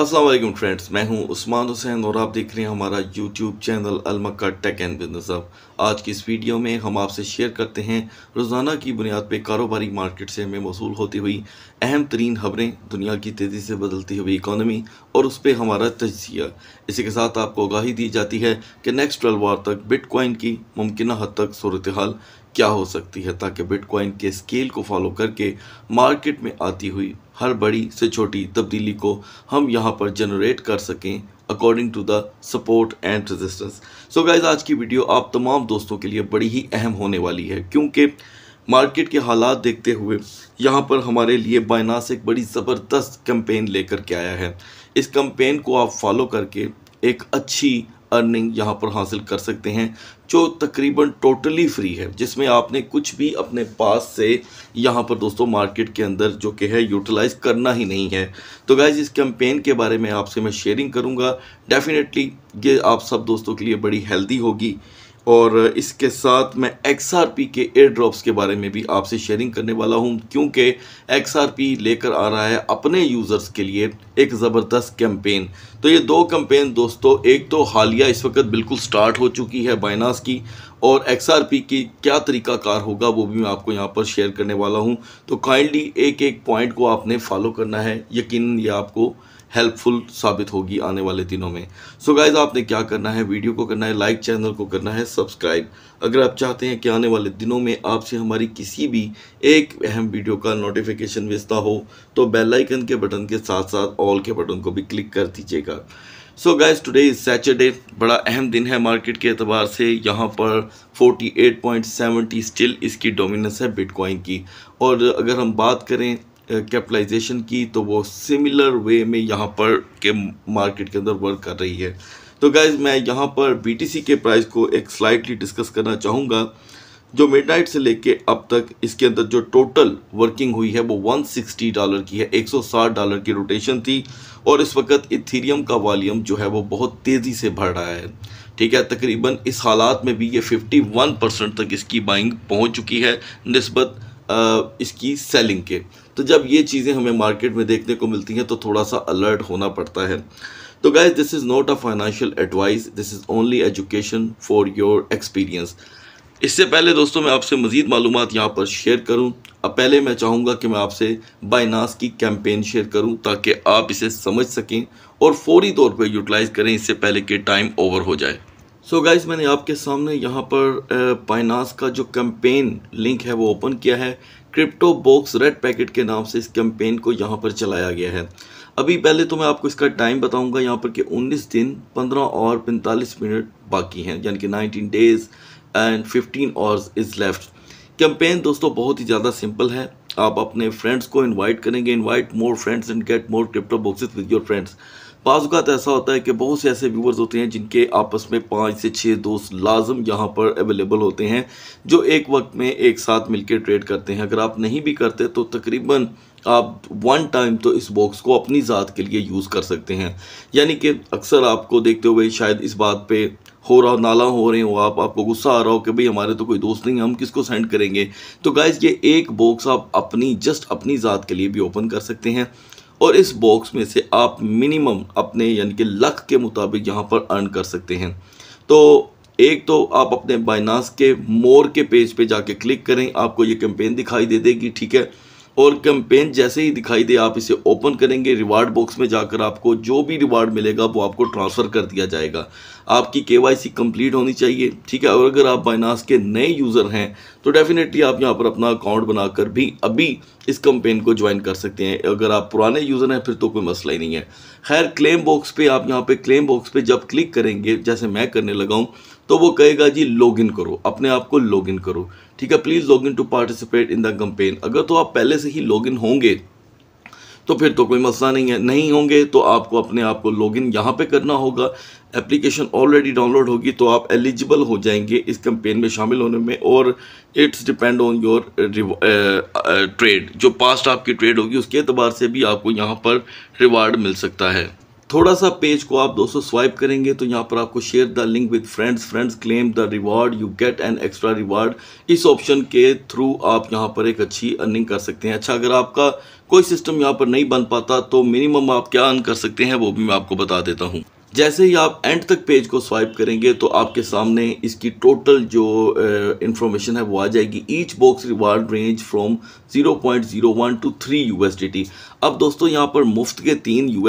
Aslam friends मैं हूं उस्मान हुसैन और आप देख रहे हैं हमारा यूट्यूब चैनल अलमक्का टेक एंड बिजनेस अब आज की इस वीडियो में हम आपसे शेयर करते हैं रोज़ाना की बुनियाद पर कारोबारी मार्केट से हमें मौसू होती हुई अहम तरीन खबरें दुनिया की तेज़ी से बदलती हुई इकानमी और उस पर हमारा तजिया इसी के साथ आपको आगाही दी जाती है कि नेक्स्ट ट्वेल्व वार तक बिटकॉइन की मुमकिन हद तक सूरत हाल क्या हो सकती है ताकि बिटकॉइन के स्केल को फॉलो करके मार्केट में आती हुई हर बड़ी से छोटी तब्दीली को हम यहाँ पर जनरेट कर सकें according to the support and resistance so guys आज की वीडियो आप तमाम दोस्तों के लिए बड़ी ही अहम होने वाली है क्योंकि मार्केट के हालात देखते हुए यहाँ पर हमारे लिए बाइनास एक बड़ी ज़बरदस्त कंपेन लेकर के आया है इस कंपेन को आप फॉलो करके एक अच्छी अर्निंग यहाँ पर हासिल कर सकते हैं जो तकरीबन टोटली फ्री है जिसमें आपने कुछ भी अपने पास से यहाँ पर दोस्तों मार्केट के अंदर जो कि है यूटिलाइज करना ही नहीं है तो गैज इस कैंपेन के बारे में आपसे मैं शेयरिंग करूँगा डेफिनेटली ये आप सब दोस्तों के लिए बड़ी हेल्दी होगी और इसके साथ मैं एक्स के एयर ड्रॉप्स के बारे में भी आपसे शेयरिंग करने वाला हूँ क्योंकि एक्स लेकर आ रहा है अपने यूज़र्स के लिए एक ज़बरदस्त कैंपेन तो ये दो कैंपेन दोस्तों एक तो हालिया इस वक्त बिल्कुल स्टार्ट हो चुकी है बाइनास की और एक्स की क्या तरीका कार होगा वो भी मैं आपको यहाँ पर शेयर करने वाला हूँ तो काइंडली एक एक पॉइंट को आपने फॉलो करना है यकीन ये आपको हेल्पफुल साबित होगी आने वाले दिनों में सो so गाइज आपने क्या करना है वीडियो को करना है लाइक चैनल को करना है सब्सक्राइब अगर आप चाहते हैं कि आने वाले दिनों में आपसे हमारी किसी भी एक अहम वीडियो का नोटिफिकेशन भेजता हो तो बेलाइकन के बटन के साथ साथ ऑल के बटन को भी क्लिक कर दीजिएगा so guys today is Saturday बड़ा अहम दिन है मार्केट के अतबार से यहाँ पर 48.70 स्टिल इसकी डोमिनेंस है बिटकॉइन की और अगर हम बात करें कैपिटलाइजेशन की तो वो सिमिलर वे में यहाँ पर के मार्केट के अंदर वर्क कर रही है तो गाइज मैं यहाँ पर बी के प्राइस को एक स्लाइटली डिस्कस करना चाहूँगा जो मिडनाइट से लेके अब तक इसके अंदर जो टोटल वर्किंग हुई है वो 160 डॉलर की है 160 डॉलर की रोटेशन थी और इस वक्त इथीरियम का वॉल्यूम जो है वो बहुत तेज़ी से बढ़ रहा है ठीक है तकरीबन इस हालात में भी ये 51 परसेंट तक इसकी बाइंग पहुंच चुकी है नस्बत इसकी सेलिंग के तो जब ये चीज़ें हमें मार्केट में देखने को मिलती हैं तो थोड़ा सा अलर्ट होना पड़ता है तो guys this is not a financial advice this is only education for your experience इससे पहले दोस्तों मैं आपसे मज़ीद मालूम यहाँ पर शेयर करूँ अब पहले मैं चाहूँगा कि मैं आपसे बाइनास की कैंपेन शेयर करूँ ताकि आप इसे समझ सकें और फौरी तौर पर यूटिलाइज़ करें इससे पहले कि टाइम ओवर हो जाए सो so गाइज मैंने आपके सामने यहाँ पर पाइनास का जो कैंपेन लिंक है वो ओपन किया है क्रिप्टो बॉक्स रेड पैकेट के नाम से इस कैंपेन को यहाँ पर चलाया गया है अभी पहले तो मैं आपको इसका टाइम बताऊंगा यहाँ पर कि 19 दिन 15 और 45 मिनट बाकी हैं यानी कि 19 days and 15 hours is left campaign दोस्तों बहुत ही ज़्यादा सिंपल है आप अपने फ्रेंड्स को इनवाइट करेंगे invite more friends and get more crypto boxes with your friends बाजुकात ऐसा होता है कि बहुत से ऐसे व्यूवर्स होते हैं जिनके आपस में पाँच से छः दोस्त लाजम यहाँ पर अवेलेबल होते हैं जो एक वक्त में एक साथ मिलकर ट्रेड करते हैं अगर आप नहीं भी करते तो तकरीबन आप वन टाइम तो इस बॉक्स को अपनी ज़ात के लिए यूज़ कर सकते हैं यानी कि अक्सर आपको देखते हुए शायद इस बात पे हो रहा हो नाला हो रहे हो आप आपको गुस्सा आ रहा हो कि भाई हमारे तो कोई दोस्त नहीं है हम किसको सेंड करेंगे तो गाइज़ ये एक बॉक्स आप अपनी जस्ट अपनी ज़ात के लिए भी ओपन कर सकते हैं और इस बॉक्स में से आप मिनिमम अपने यानी कि लक के मुताबिक यहाँ पर अर्न कर सकते हैं तो एक तो आप अपने बाइनास के मोर के पेज पे जाके क्लिक करें आपको ये कैंपेन दिखाई दे देगी ठीक है और कैंपेन जैसे ही दिखाई दे आप इसे ओपन करेंगे रिवार्ड बॉक्स में जाकर आपको जो भी रिवार्ड मिलेगा वो आपको ट्रांसफ़र कर दिया जाएगा आपकी के वाई कंप्लीट होनी चाहिए ठीक है और अगर आप बाइनास के नए यूज़र हैं तो डेफिनेटली आप यहाँ पर अपना अकाउंट बनाकर भी अभी इस कंपेन को ज्वाइन कर सकते हैं अगर आप पुराने यूज़र हैं फिर तो कोई मसला ही नहीं है खैर क्लेम बॉक्स पे आप यहाँ पे क्लेम बॉक्स पे जब क्लिक करेंगे जैसे मैं करने लगाऊँ तो वो कहेगा जी लॉगिन करो अपने आप को लॉगिन करो ठीक है please log in to participate in the campaign अगर तो आप पहले से ही लॉग इन होंगे तो फिर तो कोई मसला नहीं है नहीं होंगे तो आपको अपने आप को लॉग इन यहाँ पर करना होगा एप्लीकेशन ऑलरेडी डाउनलोड होगी तो आप एलिजिबल हो जाएंगे इस कंपेन में शामिल होने में और it's depend on your trade जो पास्ट आपकी ट्रेड होगी उसके अतबार से भी आपको यहाँ पर रिवार्ड मिल सकता है थोड़ा सा पेज को आप दोस्तों स्वाइप करेंगे तो यहाँ पर आपको share the link with friends friends claim the reward you get an extra reward इस ऑप्शन के थ्रू आप यहाँ पर एक अच्छी अर्निंग कर सकते हैं अच्छा अगर आपका कोई सिस्टम यहाँ पर नहीं बन पाता तो मिनिमम आप क्या अर्न कर सकते हैं वो भी मैं आपको बता देता हूँ जैसे ही आप एंड तक पेज को स्वाइप करेंगे तो आपके सामने इसकी टोटल जो इन्फॉर्मेशन है वो आ जाएगी each box reward range from 0.01 to 3 USDT अब दोस्तों यहाँ पर मुफ्त के तीन यू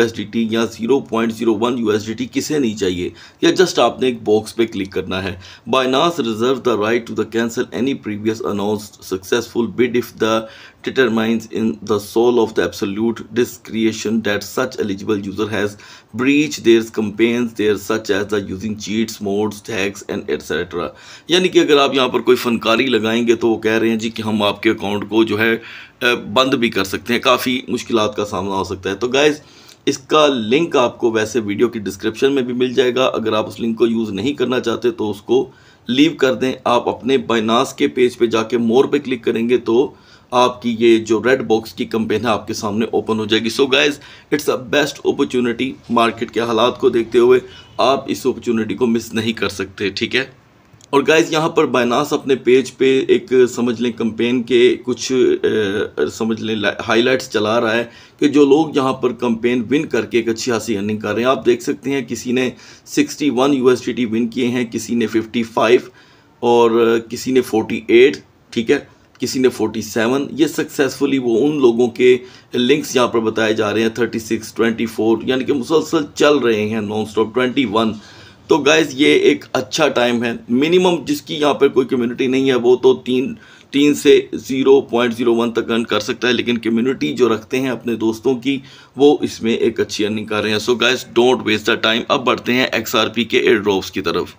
या zero point zero one U किसे नहीं चाहिए या जस्ट आपने एक बॉक्स पे क्लिक करना है Binance reserve the right to the cancel any previous announce successful bid if the determines in the soul of the absolute discretion that such eligible user has breached their campaigns there such as the using cheats modes tags and etc यानी कि अगर आप यहाँ पर कोई फनकारी लगाएंगे तो वो कह रहे हैं जी कि हम आपके अकाउंट को जो है बंद भी कर सकते हैं काफ़ी मुश्किल का सामना हो सकता है तो गाइज़ इसका लिंक आपको वैसे वीडियो की डिस्क्रिप्शन में भी मिल जाएगा अगर आप उस लिंक को यूज़ नहीं करना चाहते तो उसको लीव कर दें आप अपने बाइनास के पेज पे जाके मोर पे क्लिक करेंगे तो आपकी ये जो रेड बॉक्स की कंपेन है आपके सामने ओपन हो जाएगी so guys it's a best opportunity market के हालात को देखते हुए आप इस अपॉर्चुनिटी को मिस नहीं कर सकते ठीक है और गाइज यहाँ पर बाइनास अपने पेज पे एक समझ लें कम्पेन के कुछ ए, समझ लें हाईलाइट्स चला रहा है कि जो लोग यहाँ पर कम्पेन विन करके एक अच्छी खासी अर्निंग कर रहे हैं आप देख सकते हैं किसी ने 61 वन यूएसडीटी विन किए हैं किसी ने 55 और किसी ने 48 ठीक है किसी ने 47 ये सक्सेसफुली वो उन लोगों के लिंक्स यहाँ पर बताए जा रहे हैं थर्टी सिक्स यानी कि मुसलसल चल रहे हैं नॉन स्टॉप ट्वेंटी तो गाइज़ ये एक अच्छा टाइम है मिनिमम जिसकी यहाँ पर कोई कम्यूनिटी नहीं है वो तो तीन तीन से ज़ीरो पॉइंट ज़ीरो वन तक अर्न कर सकता है लेकिन कम्युनिटी जो रखते हैं अपने दोस्तों की वो इसमें एक अच्छी अर्निंग कर रहे हैं so guys don't waste the time अब बढ़ते हैं एक्सआरपी के एयर ड्रॉप्स की तरफ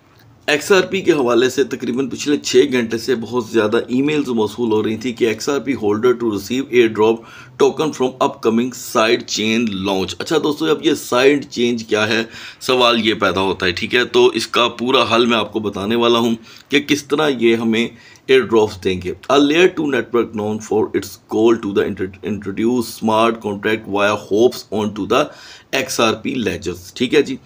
पी के हवाले से तकरीबन पिछले छः घंटे से बहुत ज़्यादा ईमेल्स मौसू हो रही थी कि P holder to receive air drop token from upcoming side chain launch अच्छा दोस्तों अब ये साइड चेंज क्या है सवाल ये पैदा होता है ठीक है तो इसका पूरा हल मैं आपको बताने वाला हूँ कि किस तरह ये हमें एयर ड्रॉप्स देंगे a layer two network known for its goal to the introduce smart contract via hopes on to the X R P ledgers ठीक है जी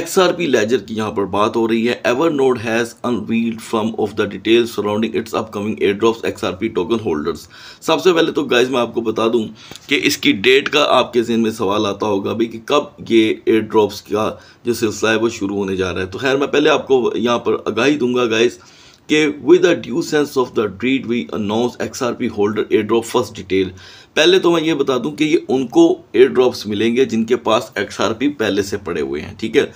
XRP लेजर की यहाँ पर बात हो रही है node has unveiled some of the details surrounding its upcoming air drops P token holders सबसे पहले तो गाइज मैं आपको बता दूँ कि इसकी डेट का आपके जहन में सवाल आता होगा भाई कि कब ये एयर ड्रॉप्स का जो सिलसिला है वो शुरू होने जा रहा है तो खैर मैं पहले आपको यहाँ पर आगाही दूंगा गाइज़ के with a due sense of the dread we announce X R P holder air drop first detail पहले तो मैं ये बता दूं कि ये उनको एयर ड्रॉप्स मिलेंगे जिनके पास एक्स आर पी पहले से पड़े हुए हैं ठीक है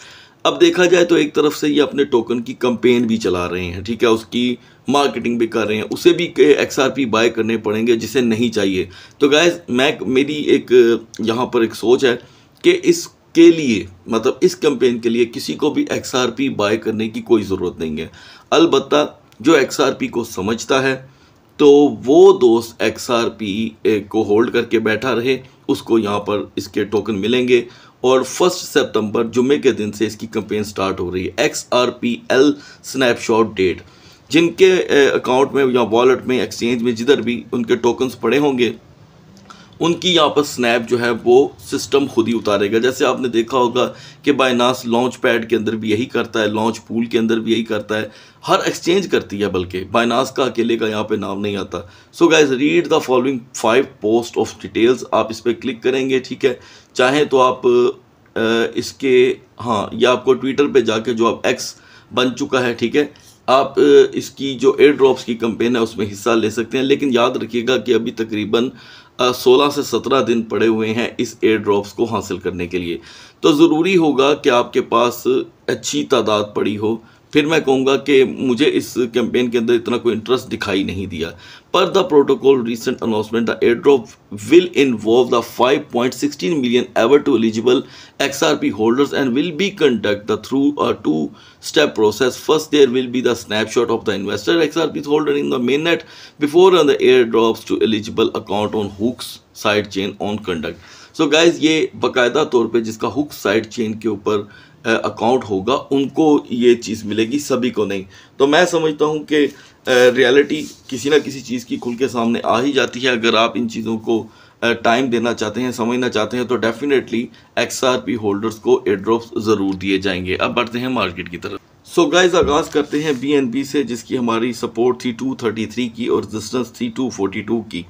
अब देखा जाए तो एक तरफ से ये अपने टोकन की कंपेन भी चला रहे हैं ठीक है उसकी मार्केटिंग भी कर रहे हैं उसे भी एक्स आर पी बाय करने पड़ेंगे जिसे नहीं चाहिए तो गाय मैं मेरी एक यहाँ पर एक सोच है कि इस के लिए मतलब इस कंपेन के लिए किसी को भी एक्स आर पी बाय करने की कोई ज़रूरत नहीं है अलबत् जो एक्स को समझता है तो वो दोस्त एक्स को होल्ड करके बैठा रहे उसको यहाँ पर इसके टोकन मिलेंगे और फर्स्ट सितंबर जुमे के दिन से इसकी कंपेन स्टार्ट हो रही है X R P L snapshot date जिनके अकाउंट में या वॉलेट में एक्सचेंज में जिधर भी उनके टोकन्स पड़े होंगे उनकी यहाँ पर स्नैप जो है वो सिस्टम खुद ही उतारेगा जैसे आपने देखा होगा कि बाइनास लॉन्च पैड के अंदर भी यही करता है लॉन्च पूल के अंदर भी यही करता है हर एक्सचेंज करती है बल्कि बाइनास का अकेले का यहाँ पे नाम नहीं आता so guys read the following five post of details आप इस पर क्लिक करेंगे ठीक है चाहें तो आप इसके हाँ या आपको ट्विटर पर जाके जो आप एक्स बन चुका है ठीक है आप इसकी जो एयर ड्रॉप्स की कंपेन है उसमें हिस्सा ले सकते हैं लेकिन याद रखिएगा कि अभी तकरीबन सोलह से सत्रह दिन पड़े हुए हैं इस एयर ड्रॉप्स को हासिल करने के लिए तो ज़रूरी होगा कि आपके पास अच्छी तादाद पड़ी हो फिर मैं कहूँगा कि मुझे इस कैंपेन के अंदर इतना कोई इंटरेस्ट दिखाई नहीं दिया per the protocol recent announcement, the airdrop will involve the 5.16 million ever to eligible XRP holders and will be conducted through a two-step process. First, there will be the snapshot of the investor XRP holder in the mainnet before the airdrops to eligible account on Hook's side chain on conduct so guys ये बाकायदा तौर पे जिसका hook side chain के ऊपर account होगा उनको ये चीज़ मिलेगी सभी को नहीं तो मैं समझता हूँ कि रियलिटी किसी ना किसी चीज़ की खुल के सामने आ ही जाती है अगर आप इन चीज़ों को टाइम देना चाहते हैं समझना चाहते हैं तो डेफिनेटली एक्स होल्डर्स को एड्रॉप्स ज़रूर दिए जाएंगे अब बढ़ते हैं मार्केट की तरफ सो so आगाज़ करते हैं बी से जिसकी हमारी सपोर्ट थी 233 की और रजिस्टेंस थी 242 की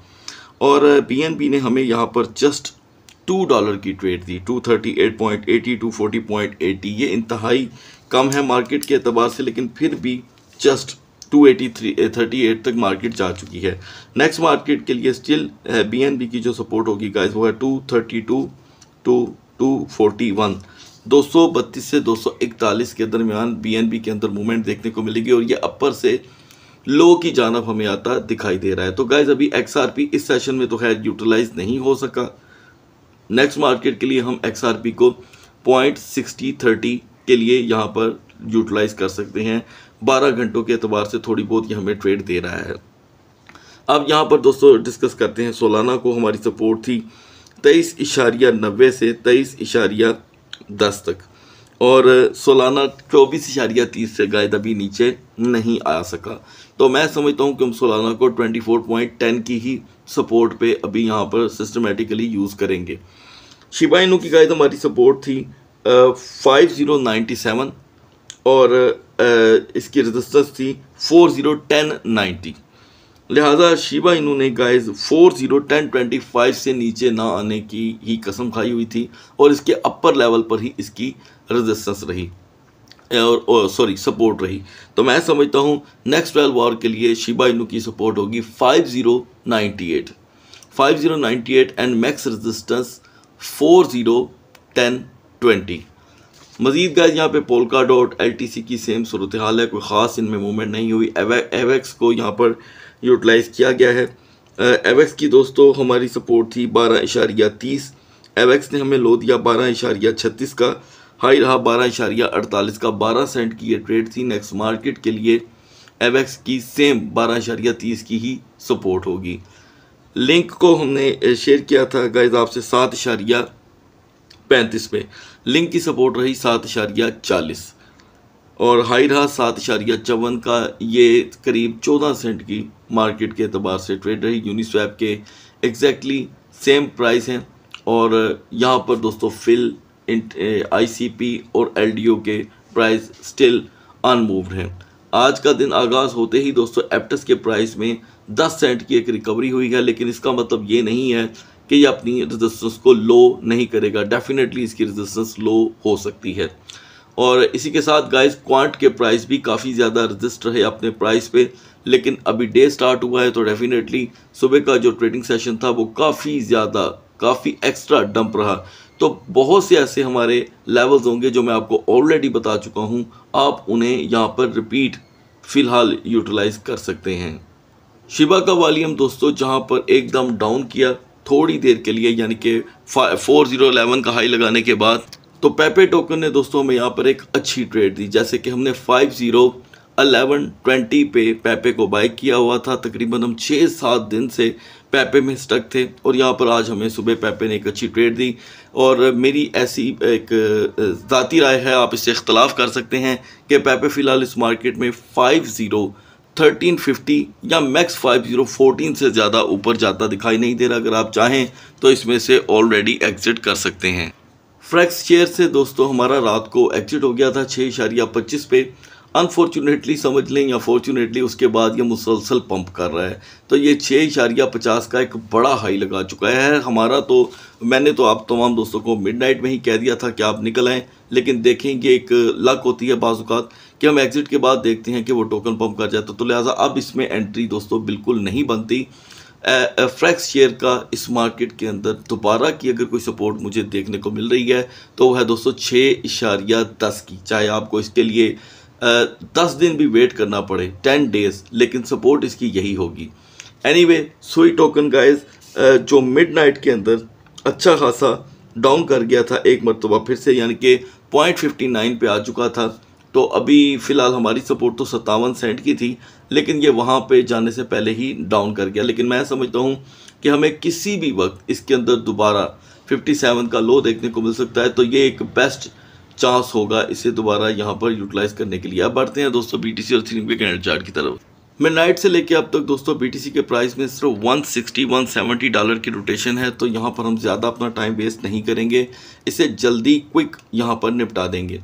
और बी ने हमें यहाँ पर जस्ट टू डॉलर की ट्रेड दी 238.80 240.80 ये इंतहाई कम है मार्केट के अतबार से लेकिन फिर भी just two eighty three thirty eight तक मार्केट जा चुकी है नेक्स्ट मार्केट के लिए स्टिल बी एन बी की जो सपोर्ट होगी गाइस वो है two thirty two to two forty one दो सौ बत्तीस से दो सौ इकतालीस के दरमियान बी एन बी के अंदर मूवमेंट देखने को मिलेगी और ये अपर से लो की जानब हमें आता दिखाई दे रहा है तो गाइज अभी एक्स आर पी इस सेशन में तो खैर यूटिलाइज नहीं हो सका नेक्स्ट मार्केट के लिए हम एक्स आर पी को पॉइंट सिक्सटी थर्टी के लिए यहाँ पर यूटिलाइज़ कर सकते हैं बारह घंटों के अतबार से थोड़ी बहुत ये हमें ट्रेड दे रहा है अब यहाँ पर दोस्तों डिस्कस करते हैं सोलाना को हमारी सपोर्ट थी तेईस इशारिया नब्बे से तेईस इशारिया दस तक और सोलाना चौबीस इशारिया तीस से गायद अभी नीचे नहीं आ सका तो मैं समझता हूँ कि हम सोलाना को ट्वेंटी फोर पॉइंट टेन की ही सपोर्ट पे अभी यहाँ पर सिस्टमेटिकली यूज़ करेंगे शिबाइनू की गायद हमारी सपोर्ट थी फाइव ज़ीरो नाइन्टी सेवन और इसकी रजिस्टर्स थी फोर ज़ीरो टेन नाइन्टी लिहाजा शिबा इनू ने guys four zero ten twenty five से नीचे ना आने की ही कसम खाई हुई थी और इसके अपर लेवल पर ही इसकी रजिस्टेंस रही और सॉरी सपोर्ट रही तो मैं समझता हूँ नेक्स्ट ट्वेल्व वॉर के लिए शिबा इनू की सपोर्ट होगी five zero ninety eight five zero ninety eight and max resistance four zero ten twenty मजीद गैस यहाँ पे Polkadot L T C की सेम सूरत हाल है कोई ख़ास इनमें मूवमेंट नहीं हुई एवेक्स को यहाँ पर यूटिलाइज़ किया गया है एवेक्स की दोस्तों हमारी सपोर्ट थी बारह इशारिया तीस एवेक्स ने हमें लो दिया बारह इशारिया छत्तीस का हाई रहा बारह इशारिया अड़तालीस का बारह सेंट की ये ट्रेड थी नेक्स्ट मार्केट के लिए एवेक्स की सेम बारह इशारिया तीस की ही सपोर्ट होगी लिंक को हमने शेयर किया था गाइज आपसे सात इशारिया पैंतीस पे लिंक की सपोर्ट रही सात इशारिया चालीस और हाई रहा सात इशारिया चौवन का ये करीब चौदह सेंट की मार्केट के अतबार से ट्रेड रही यूनिस्वैप के एग्जैक्टली सेम प्राइस हैं और यहाँ पर दोस्तों फिल आईसीपी और एलडीओ के प्राइस स्टिल अनमूव्ड हैं आज का दिन आगाज़ होते ही दोस्तों एप्टस के प्राइस में 10 सेंट की एक रिकवरी हुई है लेकिन इसका मतलब ये नहीं है कि यह अपनी रजिस्टेंस को लो नहीं करेगा डेफिनेटली इसकी रेजिस्टेंस लो हो सकती है और इसी के साथ गाइस क्वांट के प्राइस भी काफ़ी ज़्यादा रजिस्टर है अपने प्राइस पे लेकिन अभी डे स्टार्ट हुआ है तो डेफिनेटली सुबह का जो ट्रेडिंग सेशन था वो काफ़ी ज़्यादा काफ़ी एक्स्ट्रा डंप रहा तो बहुत से ऐसे हमारे लेवल्स होंगे जो मैं आपको ऑलरेडी बता चुका हूँ आप उन्हें यहाँ पर रिपीट फ़िलहाल यूटिलाइज कर सकते हैं शिबा का वालीम दोस्तों जहाँ पर एकदम डाउन किया थोड़ी देर के लिए यानी कि फोर जीरो एलेवन का हाई लगाने के बाद तो पेपे टोकन ने दोस्तों हमें यहाँ पर एक अच्छी ट्रेड दी जैसे कि हमने फाइव जीरो अलेवन ट्वेंटी पे पेपे को बाइक किया हुआ था तकरीबन हम छः सात दिन से पेपे में स्टक थे और यहाँ पर आज हमें सुबह पेपे ने एक अच्छी ट्रेड दी और मेरी ऐसी एक ज़ाती राय है आप इससे इख्तलाफ कर सकते हैं कि पेपे फ़िलहाल इस मार्केट में फाइव ज़ीरो 1350 या मैक्स 5014 से ज़्यादा ऊपर जाता दिखाई नहीं दे रहा अगर आप चाहें तो इसमें से ऑलरेडी एग्जिट कर सकते हैं फ्रैक्स शेयर से दोस्तों हमारा रात को एग्जिट हो गया था छः इशारिया पच्चीस पे अनफॉर्चुनेटली समझ लें या फॉर्चुनेटली उसके बाद ये मुसलसल पंप कर रहा है तो ये छः इशारिया पचास का एक बड़ा हाई लगा चुका है हमारा तो मैंने तो आप तमाम दोस्तों को मिडनाइट में ही कह दिया था कि आप निकल आएँ लेकिन देखें कि एक लक होती है बाजूकात कि हम एग्जिट के बाद देखते हैं कि वो टोकन पम्प कर जाता तो, तो लिहाजा अब इसमें एंट्री दोस्तों बिल्कुल नहीं बनती फ्रैक्स शेयर का इस मार्केट के अंदर दोबारा की अगर कोई सपोर्ट मुझे देखने को मिल रही है तो वह है दोस्तों छः इशारिया दस की चाहे आपको इसके लिए दस दिन भी वेट करना पड़े टेन डेज लेकिन सपोर्ट इसकी यही होगी एनी वे सोई टोकन गाइज जो मिड के अंदर अच्छा खासा डाउन कर गया था एक मरतबा फिर से यानी कि पॉइंट फिफ्टी नाइन पर आ चुका था तो अभी फ़िलहाल हमारी सपोर्ट तो सत्तावन सेंट की थी लेकिन ये वहाँ पे जाने से पहले ही डाउन कर गया लेकिन मैं समझता हूँ कि हमें किसी भी वक्त इसके अंदर दोबारा 57 का लो देखने को मिल सकता है तो ये एक बेस्ट चांस होगा इसे दोबारा यहाँ पर यूटिलाइज करने के लिए अब बढ़ते हैं दोस्तों बी और थ्री के कैंडल चार्ट की तरफ मैं नाइट से लेके अब तक दोस्तों बी के प्राइस में सिर्फ 160 170 डॉलर की रोटेशन है तो यहाँ पर हम ज़्यादा अपना टाइम वेस्ट नहीं करेंगे इसे जल्दी क्विक यहाँ पर निपटा देंगे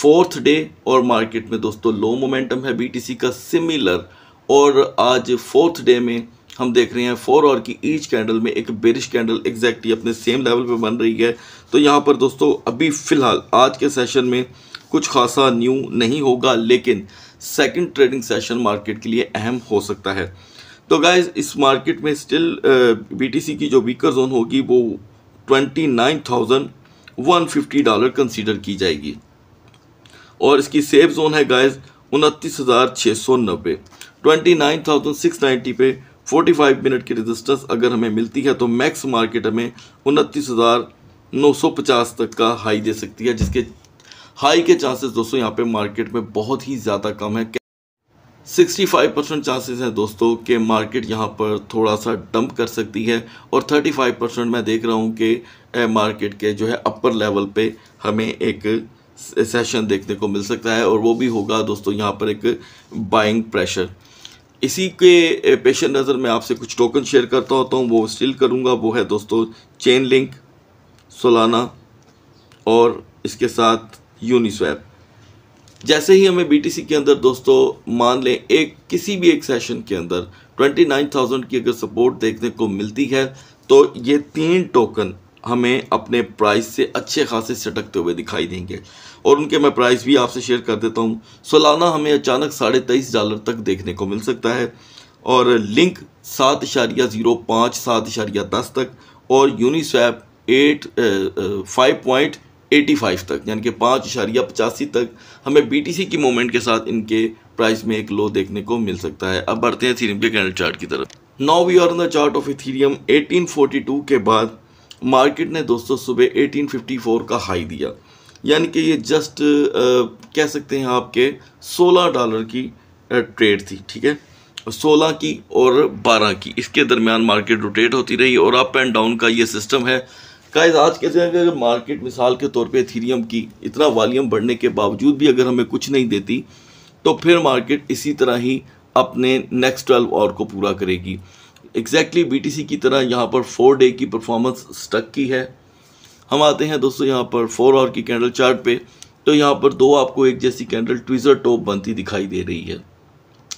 फोर्थ डे और मार्केट में दोस्तों लो मोमेंटम है बीटीसी का सिमिलर और आज फोर्थ डे में हम देख रहे हैं फोर और की ईच कैंडल में एक बेरिश कैंडल एग्जैक्टली अपने सेम लेवल पे बन रही है तो यहाँ पर दोस्तों अभी फ़िलहाल आज के सेशन में कुछ खासा न्यू नहीं होगा लेकिन सेकंड ट्रेडिंग सेशन मार्केट के लिए अहम हो सकता है तो गाइज इस मार्केट में स्टिल बीटीसी की जो वीकर जोन होगी वो twenty nine thousand one fifty dollar consider की जाएगी और इसकी सेफ जोन है गाइस उनतीस हज़ार छः सौ नब्बे twenty nine thousand six ninety पे फोर्टी फाइव मिनट की रेजिस्टेंस अगर हमें मिलती है तो मैक्स मार्केट हमें उनतीस हज़ार नौ सौ पचास तक का हाई दे सकती है जिसके हाई के चांसेस दोस्तों यहाँ पे मार्केट में बहुत ही ज़्यादा कम है सिक्सटी फाइव परसेंट चांसेस हैं दोस्तों कि मार्केट यहाँ पर थोड़ा सा डंप कर सकती है और थर्टी फाइव परसेंट मैं देख रहा हूँ कि मार्केट के जो है अपर लेवल पे हमें एक सेशन देखने को मिल सकता है और वो भी होगा दोस्तों यहाँ पर एक बाइंग प्रेशर इसी के पेश नज़र मैं आपसे कुछ टोकन शेयर करता होता हूँ वो स्टिल करूँगा वो है दोस्तों चेन लिंक सोलाना और इसके साथ यूनिस्वैप जैसे ही हमें बी के अंदर दोस्तों मान लें एक किसी भी एक सेशन के अंदर 29,000 की अगर सपोर्ट देखने को मिलती है तो ये तीन टोकन हमें अपने प्राइस से अच्छे खासे सटकते हुए दिखाई देंगे और उनके मैं प्राइस भी आपसे शेयर कर देता हूँ सोलाना हमें अचानक साढ़े तेईस डॉलर तक देखने को मिल सकता है और लिंक सात इशारिया ज़ीरो पाँच सात इशारिया दस तक और Uniswap eight five point eighty five तक यानी कि पाँच इशारिया पचासी तक हमें सी की मोमेंट के साथ इनके प्राइस में एक लो देखने को मिल सकता है अब बढ़ते हैं थीरियम के कैंडल चार्ट की तरफ now we are the chart of Ethereum two के बाद मार्केट ने दोस्तों सुबह 1854 का हाई दिया यानी कि ये जस्ट आ, कह सकते हैं आपके 16 डॉलर की ट्रेड थी ठीक है 16 की और 12 की इसके दरमियान मार्केट रोटेट होती रही और अप एंड डाउन का ये सिस्टम है कायज आज कहते हैं कि अगर मार्केट मिसाल के तौर पे थीरियम की इतना वॉल्यूम बढ़ने के बावजूद भी अगर हमें कुछ नहीं देती तो फिर मार्केट इसी तरह ही अपने नेक्स्ट ट्वेल्व आवर को पूरा करेगी एग्जैक्टली सी की तरह यहाँ पर फोर डे की परफॉर्मेंस स्टक की है हम आते हैं दोस्तों यहाँ पर फोर आवर की कैंडल चार्ट पे तो यहाँ पर दो आपको एक जैसी कैंडल ट्विज़र टॉप बनती दिखाई दे रही है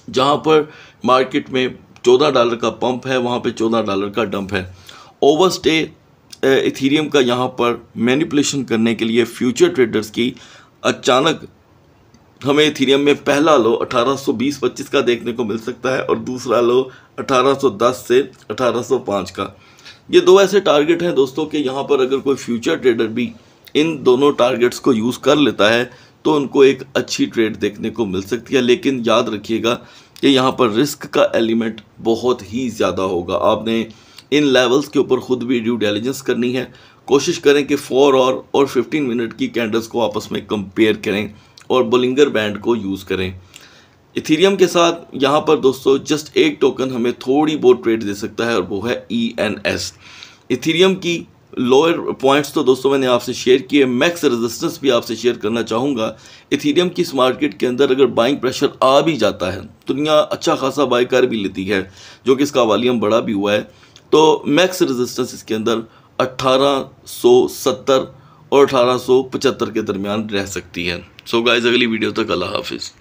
जहाँ पर मार्केट में चौदह डॉलर का पंप है वहाँ पर चौदह डॉलर का डंप है ओवरस्टे इथीरियम का यहाँ पर मैनिपुलेशन करने के लिए फ्यूचर ट्रेडर्स की अचानक हमें इथीरियम में पहला लो 1820-25 का देखने को मिल सकता है और दूसरा लो 1810 से 1805 का ये दो ऐसे टारगेट हैं दोस्तों कि यहाँ पर अगर कोई फ्यूचर ट्रेडर भी इन दोनों टारगेट्स को यूज़ कर लेता है तो उनको एक अच्छी ट्रेड देखने को मिल सकती है लेकिन याद रखिएगा कि यहाँ पर रिस्क का एलिमेंट बहुत ही ज़्यादा होगा आपने इन लेवल्स के ऊपर ख़ुद भी ड्यू डेलीजेंस करनी है कोशिश करें कि फोर और और फिफ्टीन मिनट की कैंडल्स को आपस में कंपेयर करें और बोलिंगर बैंड को यूज़ करें इथीरियम के साथ यहाँ पर दोस्तों जस्ट एक टोकन हमें थोड़ी बहुत ट्रेड दे सकता है और वो है E e N S Ethereum की लोअर पॉइंट्स तो दोस्तों मैंने आपसे शेयर किए मैक्स रेजिस्टेंस भी आपसे शेयर करना चाहूँगा इथीरियम की इस मार्केट के अंदर अगर बाइंग प्रेशर आ भी जाता है दुनिया अच्छा खासा बाई कर भी लेती है जो कि इसका वालीम बड़ा भी हुआ है तो मैक्स रेजिस्टेंस इसके अंदर अट्ठारह सौ सत्तर और अठारह के दरमियान रह सकती है सो so गाइज़ अगली वीडियो तक अल्लाह हाफिज़